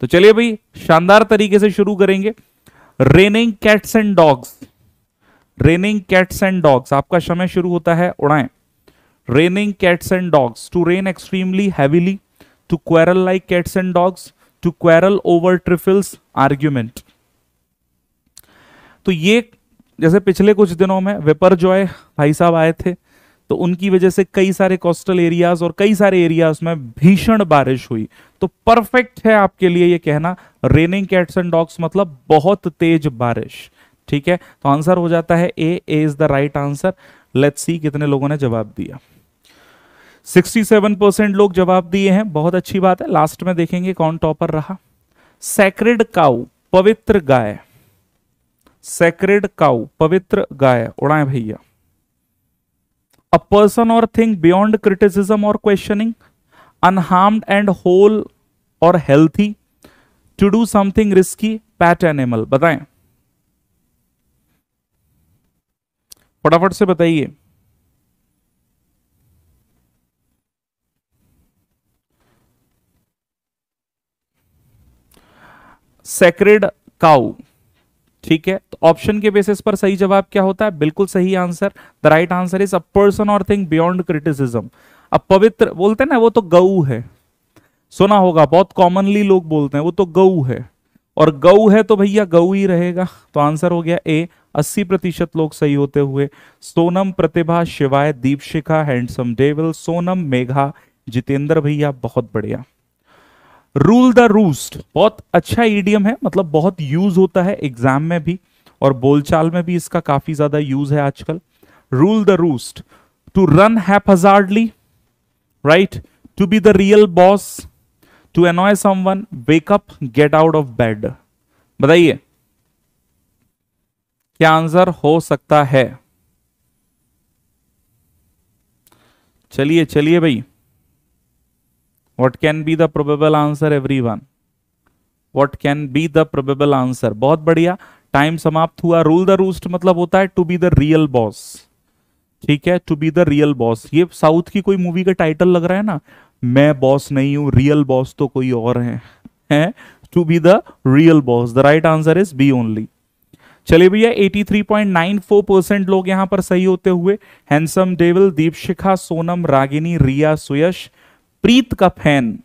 तो चलिए भाई शानदार तरीके से शुरू करेंगे raining cats and dogs raining cats and dogs आपका समय शुरू होता है उड़ाएं raining cats and dogs to rain extremely heavily to quarrel like cats and dogs to quarrel over trifles argument तो ये जैसे पिछले कुछ दिनों में वेपर जॉय भाई साहब आए थे तो उनकी वजह से कई सारे कोस्टल एरियाज और कई सारे एरियाज में भीषण बारिश हुई तो परफेक्ट है आपके लिए ये कहना रेनिंग कैट्स एंड डॉग्स मतलब बहुत तेज बारिश ठीक है तो आंसर हो जाता है A A is the right answer let's see कितने लोगों ने जवाब दिया 67 परसेंट लोग जवाब दिए हैं बहुत अच्छी बात है लास्ट में देखेंगे कौन टॉपर रहा सेक्रेड काउ पवित्र गाय सेक्रेड काउ पवित्र गाय उड़ाए भैया a person or thing beyond criticism or questioning unharmed and whole or healthy to do something risky pat animal बताएं फटाफट से बताइए सेक्रेड काउ ठीक है तो ऑप्शन के बेसिस पर सही जवाब क्या होता है बिल्कुल सही answer the right answer is a person or thing beyond criticism अब पवित्र बोलते हैं ना वो तो गऊ है सुना होगा बहुत कॉमनली लोग बोलते हैं वो तो गऊ है और गऊ है तो भैया गऊ ही रहेगा तो आंसर हो गया ए अस्सी प्रतिशत लोग सही होते हुए सोनम प्रतिभा शिवाय दीपशिखा हैंडसम डेविल सोनम मेघा जितेंद्र भैया बहुत बढ़िया रूल द रूस्ट बहुत अच्छा ईडियम है मतलब बहुत यूज होता है एग्जाम में भी और बोलचाल में भी इसका काफी ज्यादा यूज है आजकल rule the roost to run haphazardly right to be the real boss to annoy someone wake up get out of bed बताइए क्या आंसर हो सकता है चलिए चलिए भाई what can be the probable answer everyone what can be the probable answer बहुत बढ़िया टाइम समाप्त हुआ रूल द रूस्ट मतलब होता है to be the real boss ठीक है to be the real boss ये साउथ की कोई मूवी का टाइटल लग रहा है ना मैं बॉस नहीं हूं रियल बॉस तो कोई और है हैं to be the real boss the right answer is B only चलिए भैया 83.94 परसेंट लोग यहां पर सही होते हुए हैंसम डेविल दीपशिखा सोनम रागिनी रिया सुयश प्रीत का फैन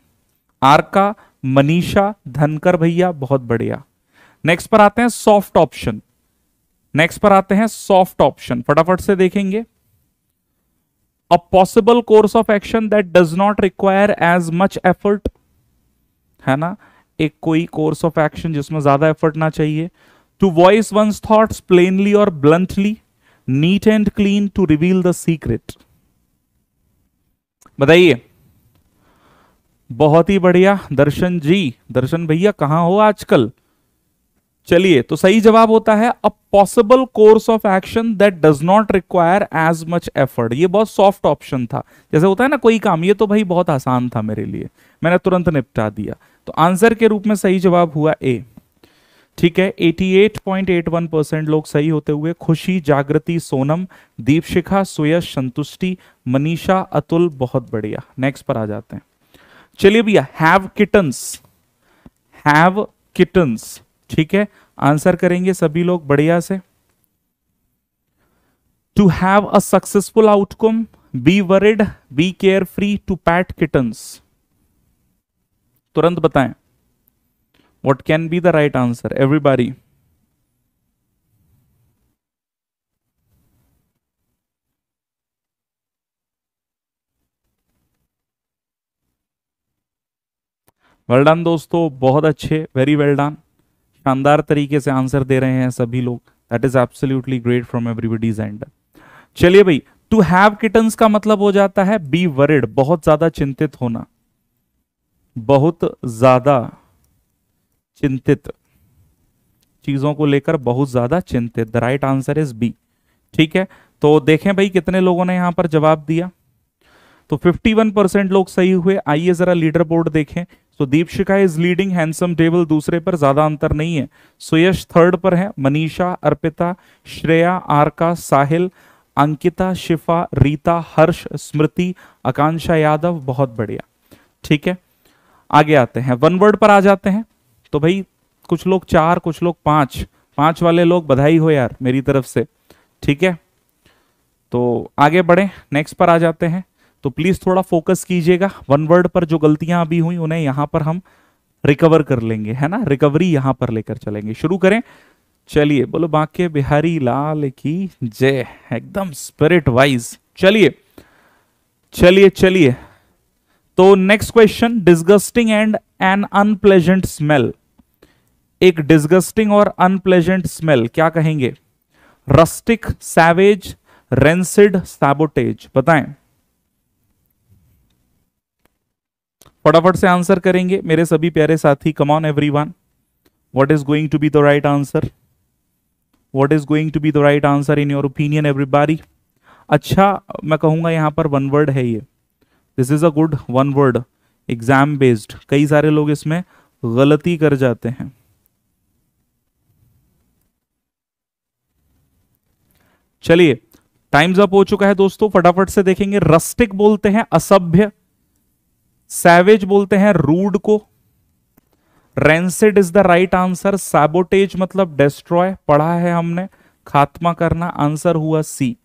आरका मनीषा धनकर भैया बहुत बढ़िया नेक्स्ट पर आते हैं सॉफ्ट ऑप्शन नेक्स्ट पर आते हैं सॉफ्ट ऑप्शन फटाफट से देखेंगे a possible course of action that does not require as much effort है ना एक कोई कोर्स ऑफ एक्शन जिसमें ज्यादा एफर्ट ना चाहिए to voice one thought plainly or bluntly neat and clean to reveal the secret बताइए बहुत ही बढ़िया दर्शन जी दर्शन भैया कहां हो आजकल चलिए तो सही जवाब होता है a possible course of action that does not require as much effort ये बहुत सॉफ्ट ऑप्शन था जैसे होता है ना कोई काम ये तो भाई बहुत आसान था मेरे लिए मैंने तुरंत निपटा दिया तो आंसर के रूप में सही जवाब हुआ ए ठीक है 88.81 परसेंट लोग सही होते हुए खुशी जागृति सोनम दीपशिखा सुयश संतुष्टि मनीषा अतुल बहुत बढ़िया नेक्स्ट पर आ जाते हैं चलिए भैया हैव किटन्स हैव किटन्स ठीक है आंसर करेंगे सभी लोग बढ़िया से to have a successful outcome be worried be carefree to pat kittens तुरंत बताएं what can be the right answer everybody well well done दोस्तों बहुत अच्छे वेरी वेल डन शानदार तरीके से आंसर दे रहे हैं सभी लोग that is absolutely great from everybody's and चलिए भाई टू हैव किटन्स का मतलब हो जाता है बी वरिड बहुत ज्यादा चिंतित होना बहुत ज्यादा चिंतित चीजों को लेकर बहुत ज्यादा चिंतित the right answer is B ठीक है तो देखें भाई कितने लोगों ने यहां पर जवाब दिया तो 51 परसेंट लोग सही हुए आइए जरा लीडर बोर्ड देखें तो Deepshikha is leading handsome table दूसरे पर ज्यादा अंतर नहीं है सुयश थर्ड पर है मनीषा अर्पिता श्रेया आरका साहिल अंकिता शिफा रीता हर्ष स्मृति आकांक्षा यादव बहुत बढ़िया ठीक है आगे आते हैं वन वर्ड पर आ जाते हैं तो भाई कुछ लोग चार कुछ लोग पांच पांच वाले लोग बधाई हो यार मेरी तरफ से ठीक है तो आगे बढ़े नेक्स्ट पर आ जाते हैं तो प्लीज थोड़ा फोकस कीजिएगा वन वर्ड पर जो गलतियां अभी हुई उन्हें यहां पर हम रिकवर कर लेंगे है ना रिकवरी यहां पर लेकर चलेंगे शुरू करें चलिए बोलो बाके बिहारी लाल की जय एकदम स्पिरिट वाइज चलिए चलिए चलिए तो next question disgusting and an unpleasant smell एक डिस्गस्टिंग और अनप्लेजेंट स्मेल क्या कहेंगे रस्टिक सैवेज रेंसिड सैबोटेज बताएं फटाफट से आंसर करेंगे मेरे सभी प्यारे साथी come on everyone what is going to be the right answer what is going to be the right answer in your opinion everybody अच्छा मैं कहूँगा यहाँ पर वन वर्ड है ये this is a good one word exam based कई सारे लोग इसमें गलती कर जाते हैं चलिए टाइम्स अप हो चुका है दोस्तों फटाफट से देखेंगे रस्टिक बोलते हैं असभ्य सैवेज बोलते हैं रूड को रेंसेड is the right answer sabotage मतलब डिस्ट्रॉय पढ़ा है हमने खात्मा करना आंसर हुआ C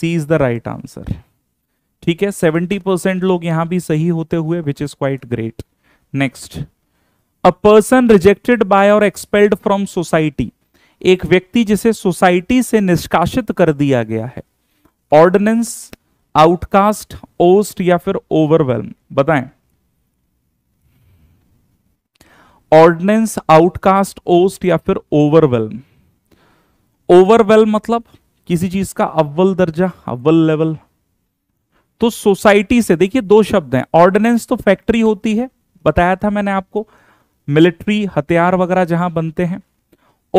C is the right answer ठीक है सेवेंटी परसेंट लोग यहां भी सही होते हुए which is quite great next a person rejected by और एक्सपेल्ड फ्रॉम सोसाइटी एक व्यक्ति जिसे सोसाइटी से निष्कासित कर दिया गया है ऑर्डिनेंस आउटकास्ट ओस्ट या फिर ओवरवेलम बताएं ऑर्डिनेंस आउटकास्ट ओस्ट या फिर ओवरवेल ओवरवेल मतलब किसी चीज का अव्वल दर्जा अव्वल लेवल तो सोसाइटी से देखिए दो शब्द हैं ऑर्डिनेंस तो फैक्ट्री होती है बताया था मैंने आपको मिलिट्री हथियार वगैरह जहां बनते हैं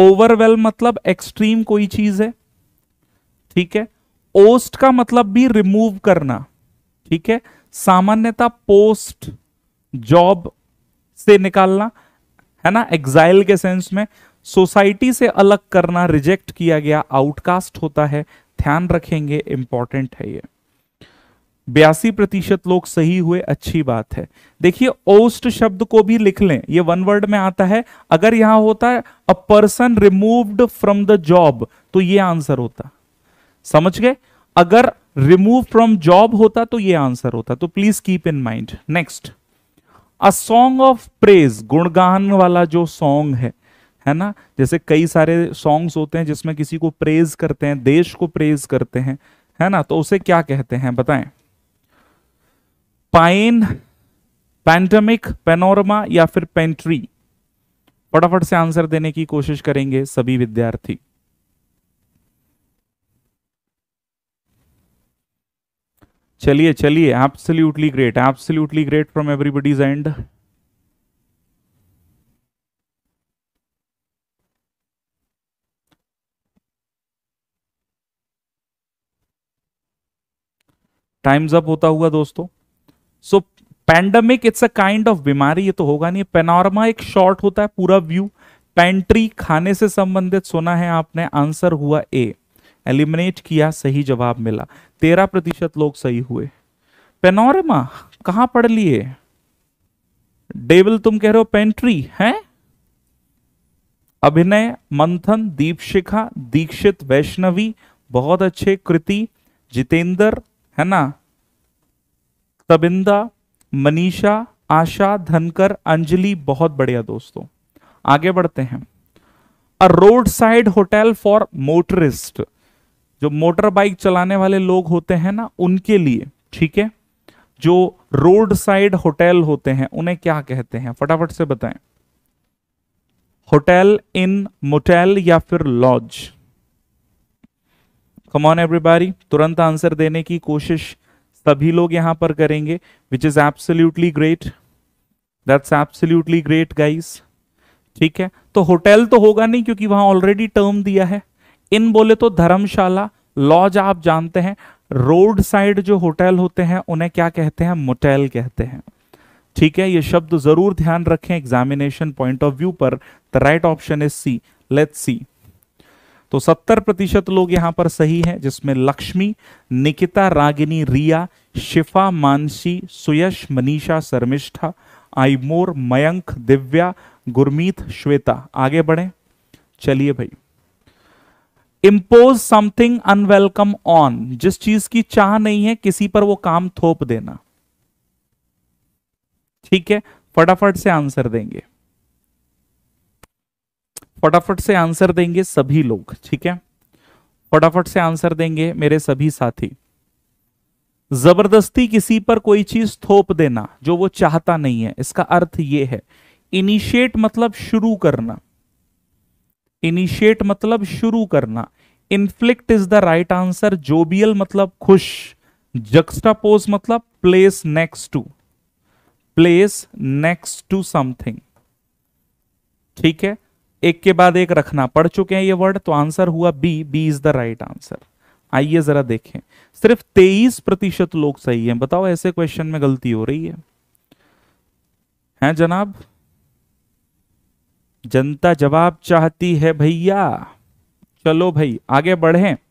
ओवरवेल मतलब एक्सट्रीम कोई चीज है ठीक है ओस्ट का मतलब भी रिमूव करना ठीक है सामान्यता पोस्ट जॉब से निकालना है ना एग्जाइल के सेंस में सोसाइटी से अलग करना रिजेक्ट किया गया आउटकास्ट होता है ध्यान रखेंगे इंपॉर्टेंट है ये बयासी प्रतिशत लोग सही हुए अच्छी बात है देखिए ओस्ट शब्द को भी लिख लें ये वन वर्ड में आता है अगर यहां होता है a person removed from the job तो ये आंसर होता समझ गए अगर रिमूव फ्रॉम जॉब होता तो ये आंसर होता तो please keep in mind next a song of praise गुणगान वाला जो सॉन्ग है है ना जैसे कई सारे सॉन्ग्स होते हैं जिसमें किसी को प्रेज करते हैं देश को प्रेज करते हैं है ना तो उसे क्या कहते हैं बताएं पाइन पैंटमिक पेनोरमा या फिर पेंट्री फटाफट से आंसर देने की कोशिश करेंगे सभी विद्यार्थी चलिए चलिए absolutely great absolutely great from everybody's end times up होता हुआ दोस्तों so pandemic it's a kind of बीमारी ये तो होगा नहीं पेनोरमा एक शॉर्ट होता है पूरा व्यू पेंट्री खाने से संबंधित सुना है आपने आंसर हुआ ए एलिमिनेट किया सही जवाब मिला तेरह प्रतिशत लोग सही हुए पेनोरमा कहा पढ़ लिए डेविल तुम कह रहे हो पेंट्री है अभिनय मंथन दीपशिखा दीक्षित वैष्णवी बहुत अच्छे कृति जितेंद्र है ना तबिंदा मनीषा आशा धनकर अंजलि बहुत बढ़िया दोस्तों आगे बढ़ते हैं a road side hotel for motorist जो मोटर बाइक चलाने वाले लोग होते हैं ना उनके लिए ठीक है जो रोड साइड होटल होते हैं उन्हें क्या कहते हैं फटाफट से बताएं होटल इन मोटेल या फिर लॉज कमॉन एवरीबारी तुरंत आंसर देने की कोशिश सभी लोग यहां पर करेंगे which is absolutely great that's absolutely great guys ठीक है तो होटल तो होगा नहीं क्योंकि वहां ऑलरेडी टर्म दिया है इन बोले तो धर्मशाला लॉज आप जानते हैं रोड साइड जो होटल होते हैं उन्हें क्या कहते हैं मोटेल कहते हैं ठीक है ये शब्द जरूर ध्यान रखें एग्जामिनेशन पॉइंट ऑफ व्यू पर the right option is C लेट सी तो 70 प्रतिशत लोग यहां पर सही हैं जिसमें लक्ष्मी निकिता रागिनी रिया शिफा मानसी सुयश मनीषा शर्मिष्ठा आईमोर मयंक दिव्या गुरमीत श्वेता आगे बढ़े चलिए भाई इम्पोज समथिंग अनवेलकम ऑन जिस चीज की चाह नहीं है किसी पर वो काम थोप देना ठीक है फटाफट से आंसर देंगे फटाफट से आंसर देंगे सभी लोग ठीक है फटाफट से आंसर देंगे मेरे सभी साथी जबरदस्ती किसी पर कोई चीज थोप देना जो वो चाहता नहीं है इसका अर्थ ये है इनिशिएट मतलब शुरू करना इनिशिएट मतलब शुरू करना inflict is the right answer jovial मतलब खुश जक्स्टापोज मतलब place next to place next to something ठीक है एक के बाद एक रखना पढ़ चुके हैं ये वर्ड तो आंसर हुआ B B is the right answer आइए जरा देखें सिर्फ तेईस प्रतिशत लोग सही हैं बताओ ऐसे क्वेश्चन में गलती हो रही है हैं जनाब जनता जवाब चाहती है भैया चलो भाई आगे बढ़ें